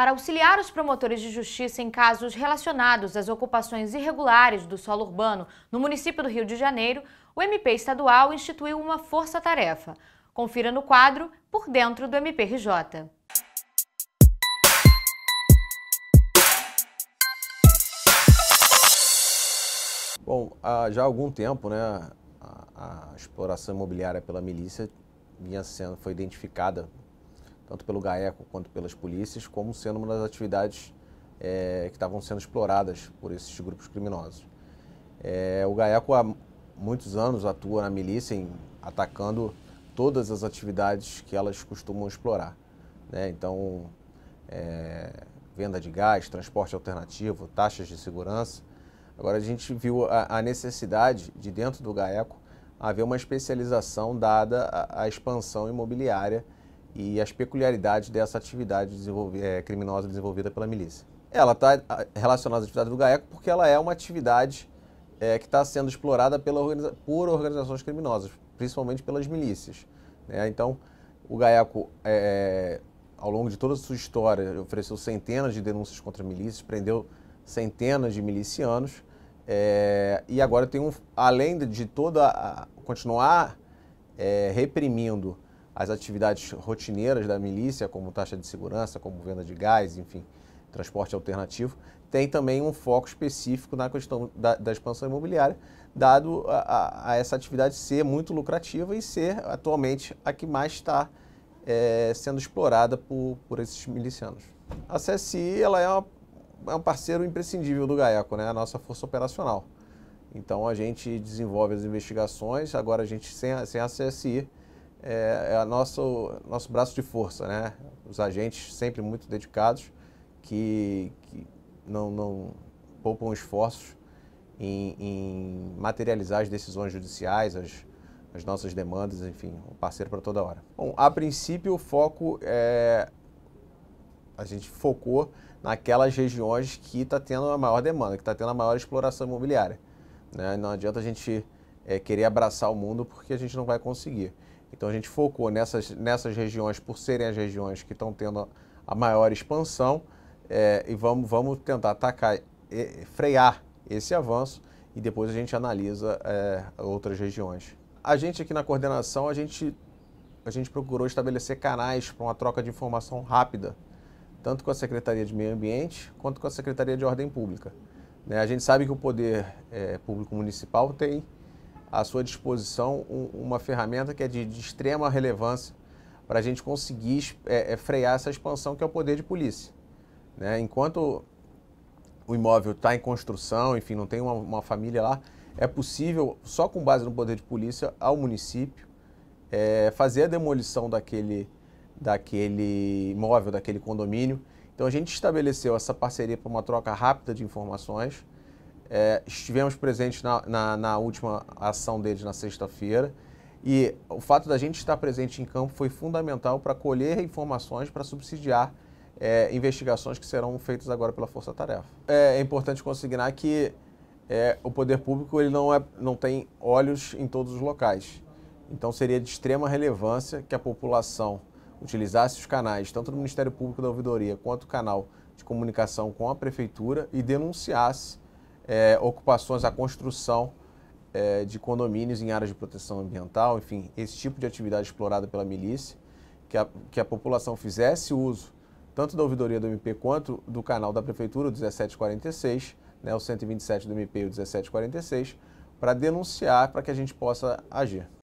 para auxiliar os promotores de justiça em casos relacionados às ocupações irregulares do solo urbano no município do Rio de Janeiro, o MP estadual instituiu uma força-tarefa. Confira no quadro Por Dentro do MPRJ. Bom, já há algum tempo, né, a, a exploração imobiliária pela milícia vinha sendo, foi identificada tanto pelo GAECO quanto pelas polícias, como sendo uma das atividades é, que estavam sendo exploradas por esses grupos criminosos. É, o GAECO há muitos anos atua na milícia em, atacando todas as atividades que elas costumam explorar. Né? Então, é, venda de gás, transporte alternativo, taxas de segurança. Agora, a gente viu a, a necessidade de, dentro do GAECO, haver uma especialização dada à expansão imobiliária e as peculiaridades dessa atividade é, criminosa desenvolvida pela milícia. Ela está ah, relacionada à atividade do GAECO porque ela é uma atividade é, que está sendo explorada pela, por organizações criminosas, principalmente pelas milícias. Né? Então, o GAECO, é, ao longo de toda a sua história, ofereceu centenas de denúncias contra milícias, prendeu centenas de milicianos, e agora tem um, além de toda a, continuar reprimindo as atividades rotineiras da milícia, como taxa de segurança, como venda de gás, enfim, transporte alternativo, tem também um foco específico na questão da, da expansão imobiliária, dado a, a, essa atividade ser muito lucrativa e ser atualmente a que mais está é, sendo explorada por, por esses milicianos. A CSI ela é, uma, é um parceiro imprescindível do GAECO, né? a nossa força operacional. Então a gente desenvolve as investigações, agora a gente, sem a, sem a CSI, é, é nosso, nosso braço de força, né? Os agentes sempre muito dedicados, que, que não, não poupam esforços em, em, materializar as decisões judiciais, as, as nossas demandas, enfim, um parceiro para toda hora. Bom, a princípio o foco é... A gente focou naquelas regiões que está tendo a maior demanda, que está tendo a maior exploração imobiliária. Né? Não adianta a gente é, querer abraçar o mundo porque a gente não vai conseguir. Então a gente focou nessas, nessas regiões por serem as regiões que estão tendo a maior expansão é, e vamos, vamos tentar atacar, e, frear esse avanço e depois a gente analisa é, outras regiões. A gente aqui na coordenação, a gente, a gente procurou estabelecer canais para uma troca de informação rápida, tanto com a Secretaria de Meio Ambiente quanto com a Secretaria de Ordem Pública. Né? A gente sabe que o Poder é, Público Municipal tem à sua disposição um, uma ferramenta que é de, de extrema relevância para a gente conseguir é, é, frear essa expansão que é o poder de polícia. Né? Enquanto o imóvel está em construção, enfim, não tem uma, uma, família lá, é possível, só com base no poder de polícia, ao município é, fazer a demolição daquele, daquele imóvel, daquele condomínio. Então a gente estabeleceu essa parceria para uma troca rápida de informações. É, estivemos presentes na, na, na última ação deles na sexta-feira. E o fato da gente estar presente em campo foi fundamental para colher informações para subsidiar é, investigações que serão feitas agora pela Força Tarefa. É, é, importante consignar que é, o poder público ele não, é, não tem olhos em todos os locais. Então seria de extrema relevância que a população utilizasse os canais, tanto do Ministério Público da Ouvidoria quanto o canal de comunicação com a Prefeitura, e denunciasse é, ocupações, a construção é, de condomínios em áreas de proteção ambiental, enfim, esse tipo de atividade explorada pela milícia, que a, que a população fizesse uso tanto da ouvidoria do MP quanto do canal da Prefeitura, o 1746, né, o 127 do MP e o 1746, para denunciar, para que a gente possa agir.